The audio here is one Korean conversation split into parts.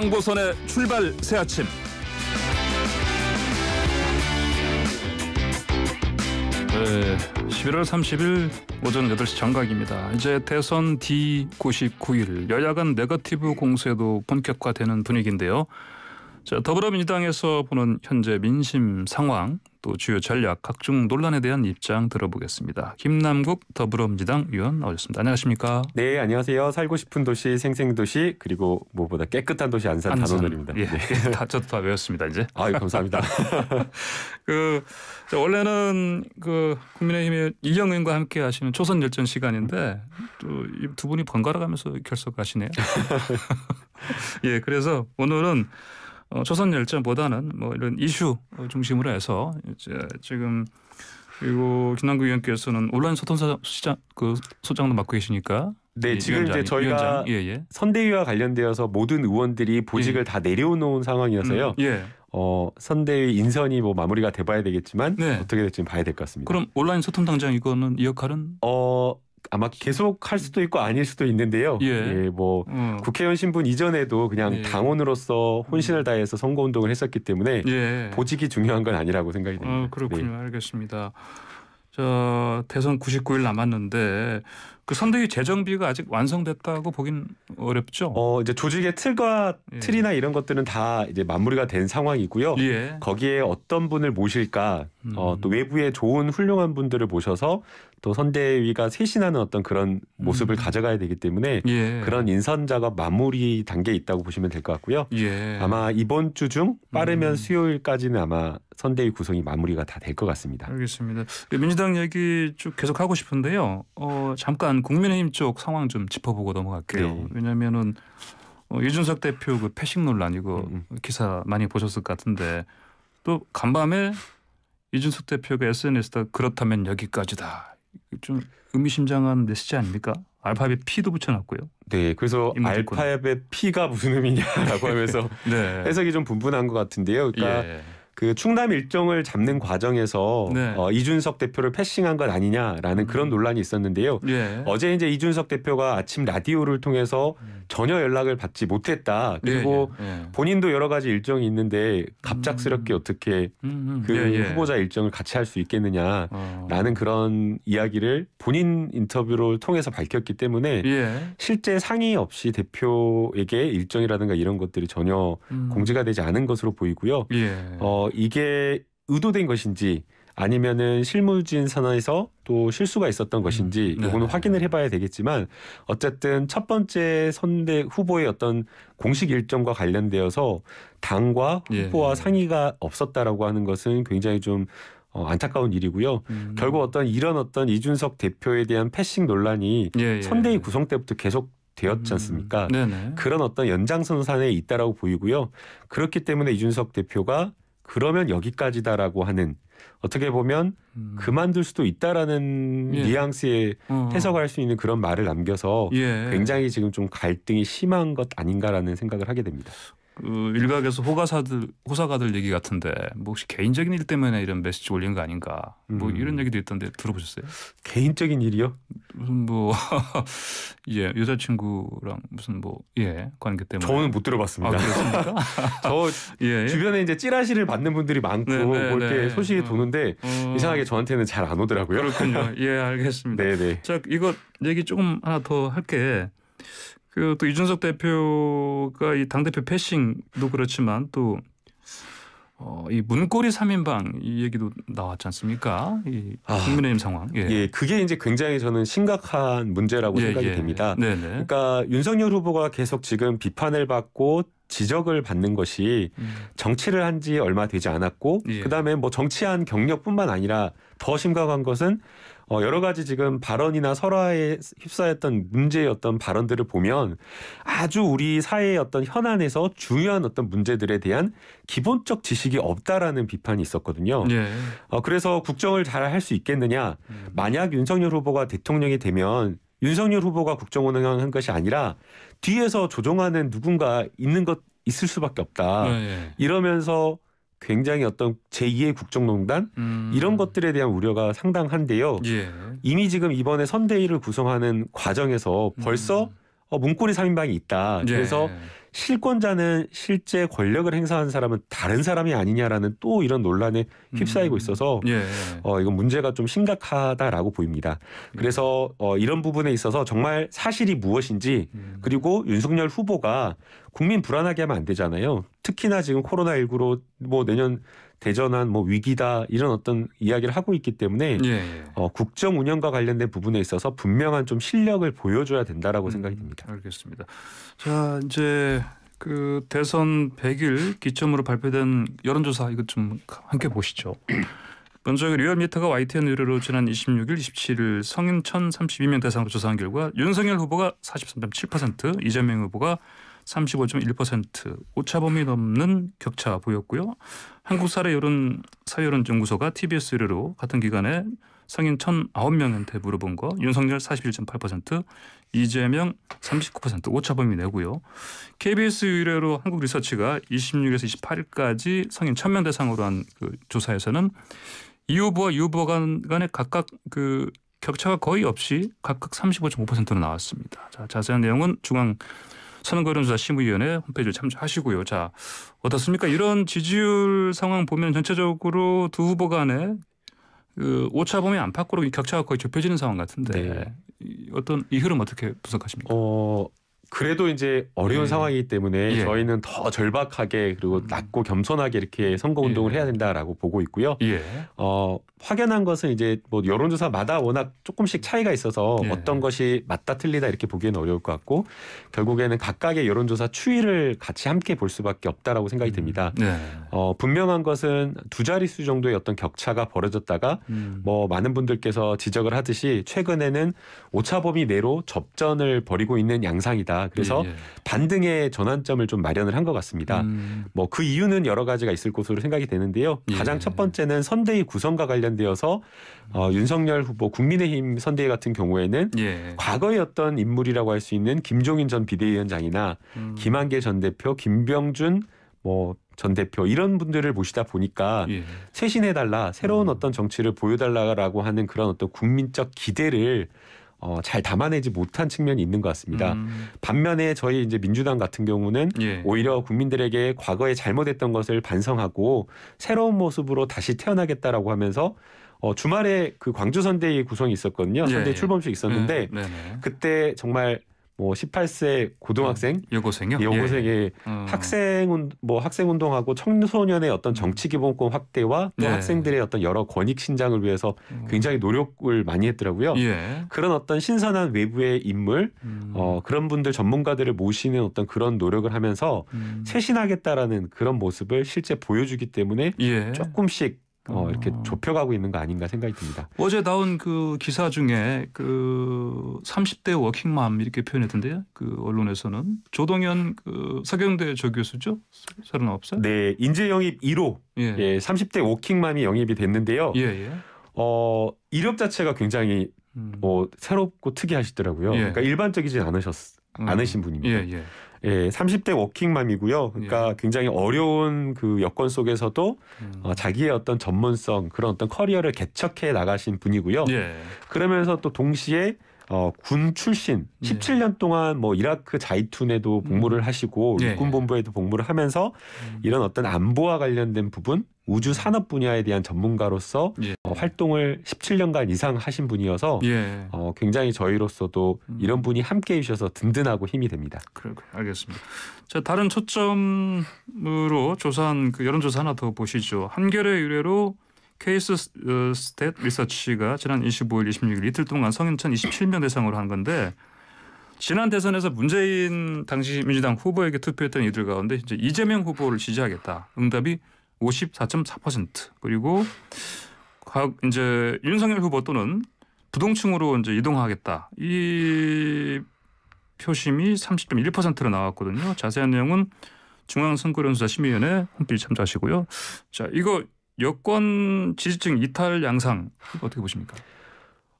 황보선의 출발 새 아침. 네, 11월 30일 오전 8시 정각입니다. 이제 대선 D99일 여야 간 네거티브 공세도 본격화되는 분위기인데요. 자, 더불어민주당에서 보는 현재 민심 상황 또 주요 전략, 각종 논란에 대한 입장 들어보겠습니다. 김남국 더불어민주당 의원 나오셨습니다. 안녕하십니까? 네, 안녕하세요. 살고 싶은 도시, 생생도시, 그리고 무엇보다 깨끗한 도시 안산, 안산. 단원들입니다. 예, 네. 다, 저도 다 외웠습니다, 이제. 아 감사합니다. 그 저, 원래는 그 국민의힘의 이영 의원과 함께 하시는 초선 열전 시간인데 또두 분이 번갈아 가면서 결석하시네요. 예, 그래서 오늘은 어, 조선 열전보다는 뭐 이런 이슈 중심으로 해서 이제 지금 그리고 김남국 의원께서는 온라인 소통사 시장 그 소장도 맡고 계시니까 네, 지금 위원장, 이제 저희가 예, 예. 선대위와 관련되어서 모든 의원들이 보직을 예. 다 내려놓은 상황이어서요. 음, 예. 어, 선대위 인선이 뭐 마무리가 돼봐야 되겠지만 네. 어떻게 될지 봐야 될 것 같습니다. 그럼 온라인 소통 당장 이거는 이 역할은? 어, 아마 계속 할 수도 있고 아닐 수도 있는데요. 예, 예뭐 음. 국회의원 신분 이전에도 그냥 예. 당원으로서 혼신을 음. 다해서 선거 운동을 했었기 때문에 예. 보직이 중요한 건 아니라고 생각이 듭니다 어, 그렇군요. 네. 알겠습니다. 자, 대선 99일 남았는데 그 선대위 재정비가 아직 완성됐다고 보긴 어렵죠. 어 이제 조직의 틀과 예. 틀이나 이런 것들은 다 이제 마무리가 된 상황이고요. 예. 거기에 어떤 분을 모실까, 음. 어또 외부에 좋은 훌륭한 분들을 모셔서 또 선대위가 쇄신하는 어떤 그런 모습을 음. 가져가야 되기 때문에 예. 그런 인선 작업 마무리 단계에 있다고 보시면 될 것 같고요. 예. 아마 이번 주 중 빠르면 음. 수요일까지는 아마 선대위 구성이 마무리가 다 될 것 같습니다. 알겠습니다. 민주당 얘기 쭉 계속 하고 싶은데요. 어 잠깐 일단 국민의힘 쪽 상황 좀 짚어보고 넘어갈게요. 네. 왜냐하면은 어, 이준석 대표 그 패싱 논란 이거 음, 음. 기사 많이 보셨을 것 같은데 또 간밤에 이준석 대표가 SNS에다 그렇다면 여기까지다 좀 의미심장한 메시지 아닙니까? 알파벳 P도 붙여놨고요. 네, 그래서 알파벳 P가 무슨 의미냐라고 하면서 네. 해석이 좀 분분한 것 같은데요. 그러니까 예. 그 충남 일정을 잡는 과정에서 네. 어, 이준석 대표를 패싱한 것 아니냐라는 음. 그런 논란이 있었는데요. 예. 어제 이제 이준석 대표가 아침 라디오를 통해서 음. 전혀 연락을 받지 못했다. 그리고 예, 예, 예. 본인도 여러 가지 일정이 있는데 갑작스럽게 음. 어떻게 음, 음. 그 예, 예. 후보자 일정을 같이 할 수 있겠느냐라는 어. 그런 이야기를 본인 인터뷰를 통해서 밝혔기 때문에 실제 상의 없이 대표에게 일정이라든가 이런 것들이 전혀 음. 공지가 되지 않은 것으로 보이고요. 어, 이게 의도된 것인지 아니면은 실무진 선에서 또 실수가 있었던 것인지 음. 네. 이거는 확인을 해봐야 되겠지만 어쨌든 첫 번째 선대 후보의 어떤 공식 일정과 관련되어서 당과 예. 후보와 예. 상의가 없었다라고 하는 것은 굉장히 좀 어, 안타까운 일이고요. 음. 결국 어떤 이런 어떤 이준석 대표에 대한 패싱 논란이 예. 예. 선대위 구성 때부터 계속 되었지 음, 않습니까? 음. 그런 어떤 연장선상에 있다라고 보이고요. 그렇기 때문에 이준석 대표가 그러면 여기까지다라고 하는 어떻게 보면 음. 그만둘 수도 있다라는 예. 뉘앙스에 어. 해석할 수 있는 그런 말을 남겨서 예. 굉장히 지금 좀 갈등이 심한 것 아닌가라는 생각을 하게 됩니다. 그 일각에서 호가사들 호사가들 얘기 같은데 뭐 혹시 개인적인 일 때문에 이런 메시지 올린 거 아닌가 뭐 음. 이런 얘기도 있던데 들어보셨어요? 개인적인 일이요? 무슨 뭐예 여자친구랑 무슨 뭐예 관계 때문에 저는 못 들어봤습니다. 아, 그렇습니까? 저 예, 예. 주변에 이제 찌라시를 받는 분들이 많고 네, 네, 뭐 이렇게 네. 소식이 어. 도는데 어... 이상하게 저한테는 잘 안 오더라고요. 그렇군요. 예 알겠습니다. 네네. 네. 자 이거 얘기 조금 하나 더 할게. 그또 이준석 대표가 이 당대표 패싱도 그렇지만 또 어, 이 문고리 3인방 이 얘기도 나왔지 않습니까? 이 아, 국민의힘 아, 상황. 예. 예. 그게 이제 굉장히 저는 심각한 문제라고 예, 생각이 예. 됩니다. 네네. 그러니까 윤석열 후보가 계속 지금 비판을 받고 지적을 받는 것이 음. 정치를 한 지 얼마 되지 않았고 예. 그다음에 뭐 정치한 경력뿐만 아니라 더 심각한 것은 어, 여러 가지 지금 발언이나 설화에 휩싸였던 문제의 어떤 발언들을 보면 아주 우리 사회의 어떤 현안에서 중요한 어떤 문제들에 대한 기본적 지식이 없다라는 비판이 있었거든요. 예. 어, 그래서 국정을 잘 할 수 있겠느냐. 음. 만약 윤석열 후보가 대통령이 되면 윤석열 후보가 국정운영한 것이 아니라 뒤에서 조종하는 누군가 있는 것 있을 수밖에 없다. 네, 이러면서 굉장히 어떤 제2의 국정농단 음. 이런 것들에 대한 우려가 상당한데요. 예. 이미 지금 이번에 선대위를 구성하는 과정에서 벌써 음. 어, 문고리 3인방이 있다. 예. 그래서 실권자는 실제 권력을 행사한 사람은 다른 사람이 아니냐라는 또 이런 논란에 휩싸이고 음. 있어서 음. 예. 어, 이건 문제가 좀 심각하다라고 보입니다. 예. 그래서 어, 이런 부분에 있어서 정말 사실이 무엇인지 음. 그리고 윤석열 후보가 국민 불안하게 하면 안 되잖아요. 특히나 지금 코로나19로 뭐 내년 대전한 뭐 위기다 이런 어떤 이야기를 하고 있기 때문에 예, 예. 어, 국정 운영과 관련된 부분에 있어서 분명한 좀 실력을 보여줘야 된다라고 음, 생각이 듭니다. 알겠습니다. 자 이제 그 대선 100일 기점으로 발표된 여론조사 이것 좀 함께 보시죠. 먼저 리얼미터가 YTN 의뢰로 지난 26일, 27일 성인 1,032명 대상으로 조사한 결과 윤석열 후보가 43.7%, 이재명 후보가 35.1% 오차범위 넘는 격차 보였고요. 한국사례 여론 사회여론 연구소가 TBS 의뢰로 같은 기간에 성인 1,009명한테 물어본 거 윤석열 41.8%, 이재명 39% 오차범위 내고요. KBS 의뢰로 한국 리서치가 26에서 28일까지 성인 1,000명 대상으로 한그 조사에서는 이 후보와 이 후보 간에 각각 그 격차가 거의 없이 각각 35.5%로 나왔습니다. 자, 자세한 내용은 중앙 선거론조사 심의위원회 홈페이지를 참조하시고요. 자 어떻습니까? 이런 지지율 상황 보면 전체적으로 두 후보 간에 그 오차범위 안팎으로 격차가 거의 좁혀지는 상황 같은데 네. 어떤 이 흐름 어떻게 분석하십니까? 어, 그래도 이제 어려운 예. 상황이기 때문에 예. 저희는 더 절박하게 그리고 음. 낮고 겸손하게 이렇게 선거 운동을 예. 해야 된다라고 보고 있고요. 예. 어, 확연한 것은 이제 뭐 여론조사마다 워낙 조금씩 차이가 있어서 예. 어떤 것이 맞다 틀리다 이렇게 보기에는 어려울 것 같고 결국에는 각각의 여론조사 추이를 같이 함께 볼 수밖에 없다라고 생각이 음. 듭니다. 네. 어, 분명한 것은 두 자릿수 정도의 어떤 격차가 벌어졌다가 음. 뭐 많은 분들께서 지적을 하듯이 최근에는 오차범위 내로 접전을 벌이고 있는 양상이다. 그래서 예, 예. 반등의 전환점을 좀 마련을 한 것 같습니다. 음. 뭐그 이유는 여러 가지가 있을 것으로 생각이 되는데요. 예. 가장 예. 첫 번째는 선대위 구성과 관련되어서 어, 윤석열 후보 국민의힘 선대위 같은 경우에는 예. 과거의 어떤 인물이라고 할 수 있는 김종인 전 비대위원장이나 음. 김한계 전 대표, 김병준 뭐 전 대표 이런 분들을 모시다 보니까 예. 쇄신해달라 새로운 음. 어떤 정치를 보여달라라고 하는 그런 어떤 국민적 기대를 어, 잘 담아내지 못한 측면이 있는 것 같습니다. 음. 반면에 저희 이제 민주당 같은 경우는 예. 오히려 국민들에게 과거에 잘못했던 것을 반성하고 새로운 모습으로 다시 태어나겠다라고 하면서 어, 주말에 그 광주 선대위 구성이 있었거든요. 선대 예. 출범식 있었는데 예. 그때 정말 뭐 18세 고등학생, 여고생요, 어, 여고생의 예. 예. 어. 학생 뭐 학생 운동하고 청소년의 어떤 정치 기본권 확대와 또 네. 학생들의 어떤 여러 권익 신장을 위해서 음. 굉장히 노력을 많이 했더라고요. 예. 그런 어떤 신선한 외부의 인물, 음. 어, 그런 분들 전문가들을 모시는 어떤 그런 노력을 하면서 음. 쇄신하겠다라는 그런 모습을 실제 보여주기 때문에 예. 조금씩 어, 이렇게 좁혀가고 있는 거 아닌가 생각이 듭니다. 어제 나온 그 기사 중에 그 30대 워킹맘 이렇게 표현했던데요. 그 언론에서는 조동현 그 서경대 조교수죠. 39살. 네, 인재 영입 1호. 예. 예 30대 워킹맘이 영입이 됐는데요. 예, 예. 어, 이력 자체가 굉장히 음. 어, 새롭고 특이하시더라고요. 예. 그러니까 일반적이진 않으셨 음. 않으신 분입니다. 예, 예. 예, 30대 워킹맘이고요. 그러니까 예. 굉장히 어려운 그 여건 속에서도 음. 어, 자기의 어떤 전문성 그런 어떤 커리어를 개척해 나가신 분이고요. 예. 그러면서 또 동시에 어, 군 출신 17년 예. 동안 뭐 이라크 자이툰에도 음. 복무를 음. 하시고 예, 예. 육군 본부에도 복무를 하면서 음. 이런 어떤 안보와 관련된 부분 우주 산업 분야에 대한 전문가로서 예. 어, 활동을 17년간 이상 하신 분이어서 예. 어, 굉장히 저희로서도 음. 이런 분이 함께해 주셔서 든든하고 힘이 됩니다. 그래요. 알겠습니다. 자, 다른 초점으로 조사한 그 여론조사 하나 더 보시죠. 한겨레 의뢰로 케이스 어, 스탯 리서치가 지난 25일, 26일 이틀 동안 성인천 27명 대상으로 한 건데 지난 대선에서 문재인 당시 민주당 후보에게 투표했던 이들 가운데 이제 이재명 후보를 지지하겠다. 응답이 54.4% 그리고 과, 이제 윤석열 후보 또는 부동층으로 이제 이동하겠다 이 표심이 30.1%로 나왔거든요. 자세한 내용은 중앙선거연수사심의위원회 홈페이지 참조하시고요. 자 이거 여권 지지층 이탈 양상 어떻게 보십니까?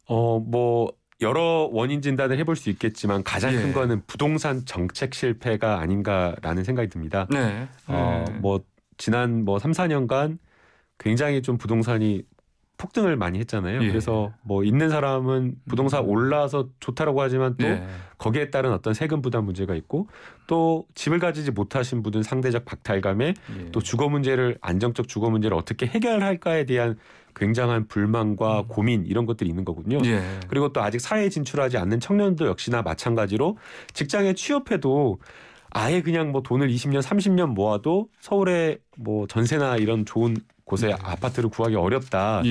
어뭐 여러 원인 진단을 해볼 수 있겠지만 가장 큰 예. 거는 부동산 정책 실패가 아닌가라는 생각이 듭니다. 네. 어뭐 네. 지난 뭐 3, 4년간 굉장히 좀 부동산이 폭등을 많이 했잖아요. 예. 그래서 뭐 있는 사람은 부동산 음. 올라서 좋다라고 하지만 또 예. 거기에 따른 어떤 세금 부담 문제가 있고 또 집을 가지지 못하신 분은 상대적 박탈감에 예. 또 주거 문제를 안정적 주거 문제를 어떻게 해결할까에 대한 굉장한 불만과 음. 고민 이런 것들이 있는 거군요. 예. 그리고 또 아직 사회에 진출하지 않는 청년도 역시나 마찬가지로 직장에 취업해도 아예 그냥 뭐 돈을 20년, 30년 모아도 서울에 뭐 전세나 이런 좋은 곳에 네. 아파트를 구하기 어렵다라는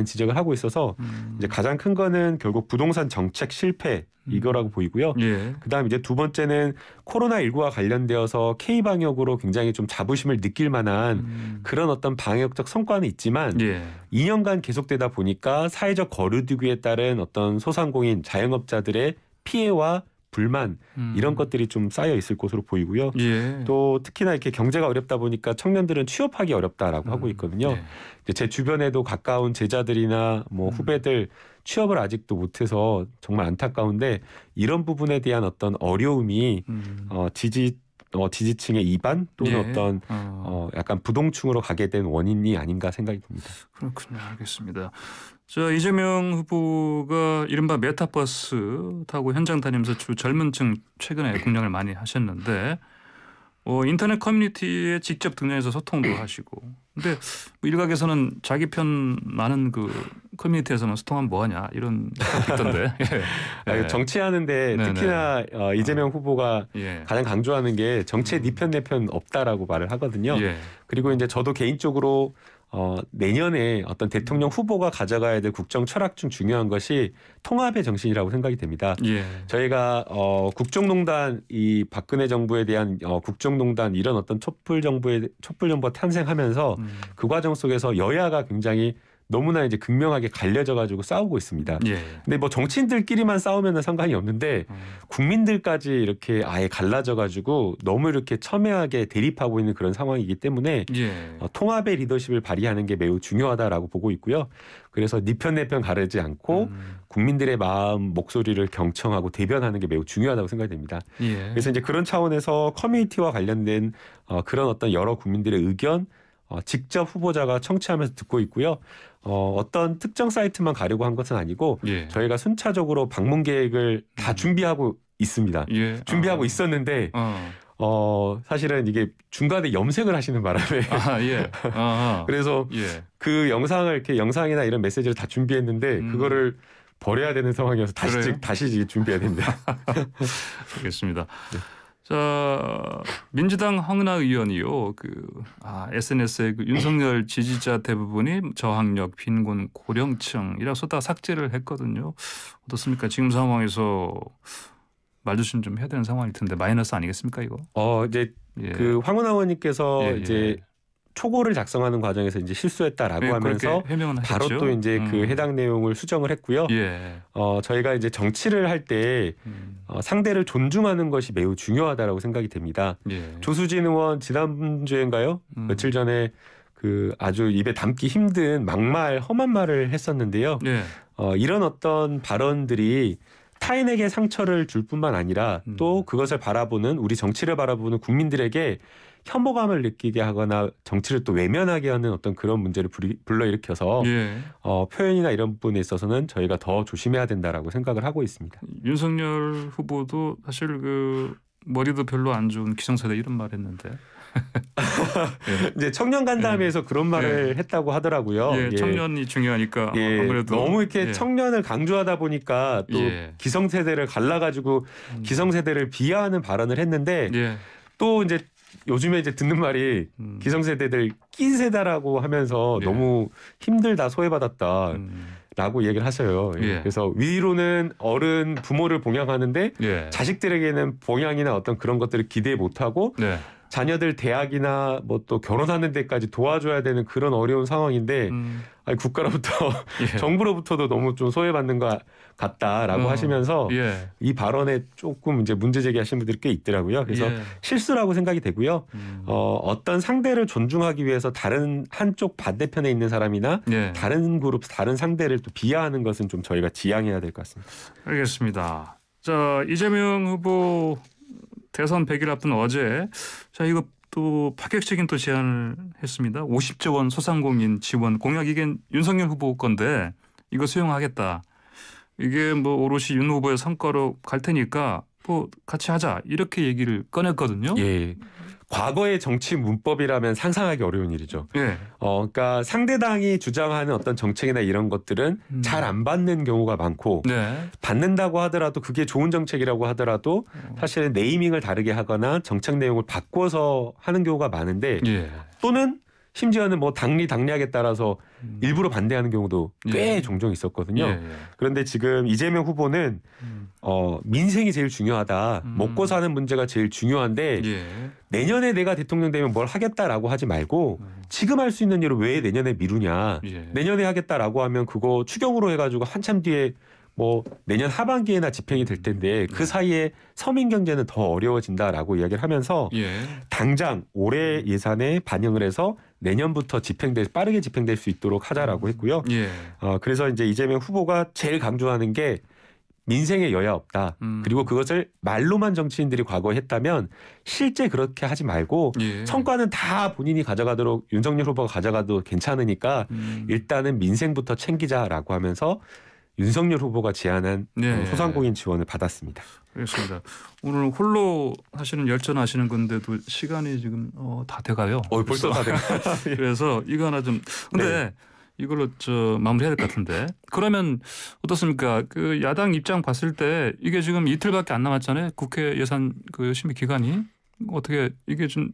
예. 지적을 하고 있어서 음. 이제 가장 큰 거는 결국 부동산 정책 실패 음. 이거라고 보이고요. 예. 그다음 이제 두 번째는 코로나 19와 관련되어서 K 방역으로 굉장히 좀 자부심을 느낄 만한 음. 그런 어떤 방역적 성과는 있지만 예. 2년간 계속되다 보니까 사회적 거리두기에 따른 어떤 소상공인 자영업자들의 피해와 불만 음. 이런 것들이 좀 쌓여 있을 것으로 보이고요. 예. 또 특히나 이렇게 경제가 어렵다 보니까 청년들은 취업하기 어렵다라고 음. 하고 있거든요. 예. 제 주변에도 가까운 제자들이나 뭐 음. 후배들 취업을 아직도 못해서 정말 안타까운데 이런 부분에 대한 어떤 어려움이 음. 어, 지지 어, 지지층의 이반 또는 예. 어떤 어. 어, 약간 부동층으로 가게 된 원인이 아닌가 생각이 듭니다. 그렇군요. 알겠습니다. 자 이재명 후보가 이른바 메타버스 타고 현장 다니면서 주 젊은층 최근에 공략을 많이 하셨는데 어, 인터넷 커뮤니티에 직접 등장해서 소통도 하시고. 근데 뭐 일각에서는 자기 편 많은 그 커뮤니티에서는 소통하면 뭐하냐 이런 있던데. 예. 아, 예. 정치하는데 네네. 네. 특히나 어, 아. 이재명 어. 후보가 예. 가장 강조하는 게 정치에 음. 네 편 내편 네 없다라고 말을 하거든요. 예. 그리고 이제 저도 개인적으로 어, 내년에 어떤 대통령 후보가 가져가야 될 국정 철학 중 중요한 것이 통합의 정신이라고 생각이 됩니다. 예. 저희가 어, 국정농단 이 박근혜 정부에 대한 어, 국정농단 이런 어떤 촛불 정부의 촛불 정부 탄생하면서 음. 그 과정 속에서 여야가 굉장히 너무나 이제 극명하게 갈려져 가지고 싸우고 있습니다. 예. 근데 뭐 정치인들끼리만 싸우면 상관이 없는데 음. 국민들까지 이렇게 아예 갈라져 가지고 너무 이렇게 첨예하게 대립하고 있는 그런 상황이기 때문에 예. 어, 통합의 리더십을 발휘하는 게 매우 중요하다라고 보고 있고요. 그래서 니 편 내편 네 가르지 않고 음. 국민들의 마음 목소리를 경청하고 대변하는 게 매우 중요하다고 생각이 됩니다. 예. 그래서 이제 그런 차원에서 커뮤니티와 관련된 어, 그런 어떤 여러 국민들의 의견 어, 직접 후보자가 청취하면서 듣고 있고요. 어, 어떤 특정 사이트만 가려고 한 것은 아니고 예. 저희가 순차적으로 방문 계획을 다 음. 준비하고 있습니다. 예. 준비하고 아. 있었는데 어. 어. 사실은 이게 중간에 염색을 하시는 바람에 아, 예. 아, 아. 그래서 예. 그 영상을 이렇게 영상이나 이런 메시지를 다 준비했는데 음. 그거를 버려야 되는 상황이어서 다시 즉 다시 준비해야 됩니다. 알겠습니다. 네. 자 민주당 황은하 의원이요 그 아, SNS에 그 윤석열 지지자 대부분이 저학력, 빈곤, 고령층이라고 썼다 삭제를 했거든요. 어떻습니까? 지금 상황에서 말조심 좀 해야 되는 상황일 텐데 마이너스 아니겠습니까 이거? 어 이제 예. 그 황은하 의원님께서 예, 예. 이제 예. 초고를 작성하는 과정에서 이제 실수했다라고 네, 하면서 바로 하죠또 이제 그 음. 그 해당 내용을 수정을 했고요. 예. 어, 저희가 이제 정치를 할때 음. 어, 상대를 존중하는 것이 매우 중요하다라고 생각이 됩니다. 예. 조수진 의원 지난주인가요? 음. 며칠 전에 그 아주 입에 담기 힘든 막말 험한 말을 했었는데요. 예. 어, 이런 어떤 발언들이 타인에게 상처를 줄 뿐만 아니라 또 음. 그것을 바라보는 우리 정치를 바라보는 국민들에게 혐오감을 느끼게 하거나 정치를 또 외면하게 하는 어떤 그런 문제를 불러일으켜서 예. 어, 표현이나 이런 부분에 있어서는 저희가 더 조심해야 된다라고 생각을 하고 있습니다. 윤석열 후보도 사실 그 머리도 별로 안 좋은 기성세대 이런 말 했는데 예. 이제 청년 간담회에서 예. 그런 말을 예. 했다고 하더라고요. 예, 예. 청년이 중요하니까 예. 아무래도 너무 이렇게 청년을 강조하다 보니까 또 기성세대를 갈라가지고 음. 기성세대를 비하하는 발언을 했는데 또 이제 요즘에 이제 듣는 말이 음. 기성세대들 낀세다라고 하면서 예. 너무 힘들다 소외받았다. 라고 음. 얘기를 하셔요. 예. 예. 그래서 위로는 어른 부모를 봉양하는데 예. 자식들에게는 봉양이나 어떤 그런 것들을 기대 못하고 네. 자녀들 대학이나 뭐 또 결혼하는 데까지 도와줘야 되는 그런 어려운 상황인데 음. 아니, 국가로부터 예. 정부로부터도 너무 좀 소외받는 것 같다라고 어. 하시면서 예. 이 발언에 조금 이제 문제 제기하시는 분들이 꽤 있더라고요. 그래서 예. 실수라고 생각이 되고요. 음. 어, 어떤 상대를 존중하기 위해서 다른 한쪽 반대편에 있는 사람이나 예. 다른 그룹, 다른 상대를 또 비하하는 것은 좀 저희가 지양해야 될 것 같습니다. 알겠습니다. 자 이재명 후보 대선 100일 앞둔 어제 자 이거 또 파격적인 또 제안을 했습니다. 50조 원 소상공인 지원 공약 이게 윤석열 후보 건데 이거 수용하겠다. 이게 뭐 오롯이 윤 후보의 성과로 갈 테니까 뭐 같이 하자 이렇게 얘기를 꺼냈거든요. 예. 과거의 정치 문법이라면 상상하기 어려운 일이죠. 예. 어, 그러니까 상대당이 주장하는 어떤 정책이나 이런 것들은 음. 잘안 받는 경우가 많고 네. 받는다고 하더라도 그게 좋은 정책이라고 하더라도 어. 사실은 네이밍을 다르게 하거나 정책 내용을 바꿔서 하는 경우가 많은데 예. 또는 심지어는 뭐 당리 당략에 따라서 음. 일부러 반대하는 경우도 꽤 예. 종종 있었거든요. 예, 예. 그런데 지금 이재명 후보는 음. 어, 민생이 제일 중요하다. 음. 먹고 사는 문제가 제일 중요한데 예. 내년에 내가 대통령 되면 뭘 하겠다라고 하지 말고 음. 지금 할 수 있는 일을 왜 내년에 미루냐. 예. 내년에 하겠다라고 하면 그거 추경으로 해가지고 한참 뒤에 뭐 내년 하반기에나 집행이 될 텐데 그 네. 사이에 서민 경제는 더 어려워진다라고 이야기를 하면서 예. 당장 올해 음. 예산에 반영을 해서 내년부터 집행될 빠르게 집행될 수 있도록 하자라고 음. 했고요. 예. 어, 그래서 이제 이재명 후보가 제일 강조하는 게 민생에 여야 없다. 음. 그리고 그것을 말로만 정치인들이 과거에 했다면 실제 그렇게 하지 말고 예. 성과는 다 본인이 가져가도록 윤석열 후보가 가져가도 괜찮으니까 음. 일단은 민생부터 챙기자라고 하면서 윤석열 후보가 제안한 네. 소상공인 지원을 받았습니다. 알겠습니다. 오늘 홀로 하시는 열전하시는 건데도 시간이 지금 어, 다 돼가요. 어, 벌써 다 돼가. 그래서 이거 하나 좀. 근데 네. 이걸로 저 마무리해야 될 것 같은데. 그러면 어떻습니까? 그 야당 입장 봤을 때 이게 지금 이틀밖에 안 남았잖아요. 국회 예산 그 심의 기간이 어떻게 이게 좀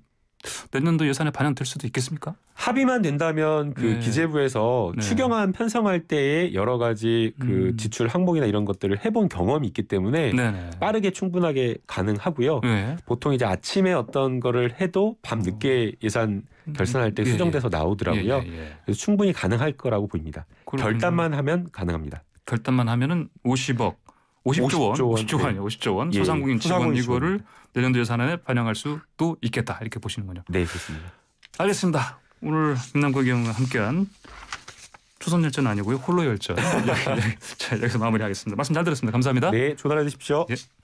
내년도 예산에 반영될 수도 있겠습니까? 합의만 된다면 그 네. 기재부에서 네. 추경안 편성할 때에 여러 가지 그 음. 지출 항목이나 이런 것들을 해본 경험이 있기 때문에 네, 네. 빠르게 충분하게 가능하고요. 네. 보통 이제 아침에 어떤 거를 해도 밤 늦게 예산 음. 결산할 때 예, 수정돼서 예. 나오더라고요. 예, 그래서 충분히 가능할 거라고 보입니다. 결단만 하면 가능합니다. 결단만 하면은 50억 50조 원, 50조 원, 50조 예. 원, 50조 예, 예. 원 소상공인 직원 이거를 내년도 예산안에 반영할 수도 있겠다 이렇게 보시는군요. 네, 그렇습니다. 알겠습니다. 오늘 김남국 의원과 함께한 초선 열전 아니고요 홀로 열전. 자 여기서 마무리하겠습니다. 말씀 잘 들었습니다. 감사합니다. 네, 조달해 주십시오. 예.